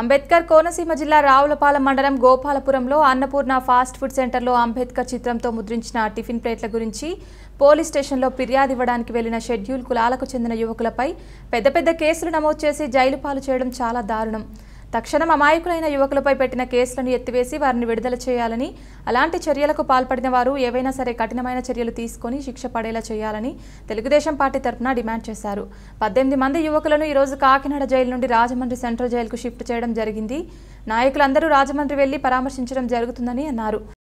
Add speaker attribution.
Speaker 1: అంబేద్కర్ కోనసీమ జిల్లా రావులపాలెం మండలం గోపాలపురంలో Annapurna fast food సెంటర్లో అంబేద్కర్ చిత్రంతో ముద్రించిన టిఫిన్ ప్లేట్ల గురించి పోలీస్ స్టేషన్లో ఫిర్యాదు ఇవ్వడానికి వెళ్లిన షెడ్యూల్ కులాలకు చెందిన యువకులపై పెద్ద పెద్ద కేసులు నమోదు చేసి జైలు పాలు చేయడం చాలా దారుణం తక్షణం అమాయకులైన యువకులపై పెట్టిన కేసులను ఎత్తివేసి వారిని విడుదల చేయాలని అలాంటి చర్యలకు పాల్పడిన వారు ఏవైనా సరే కఠినమైన చర్యలు తీసుకొని శిక్ష పడేలా చేయాలని తెలుగుదేశం పార్టీ తరఫున డిమాండ్ చేశారు పద్దెనిమిది మంది యువకులను ఈరోజు కాకినాడ జైలు నుండి రాజమండ్రి సెంట్రల్ జైలుకు షిఫ్ట్ చేయడం జరిగింది నాయకులందరూ రాజమండ్రి వెళ్లి పరామర్శించడం జరుగుతుందని అన్నారు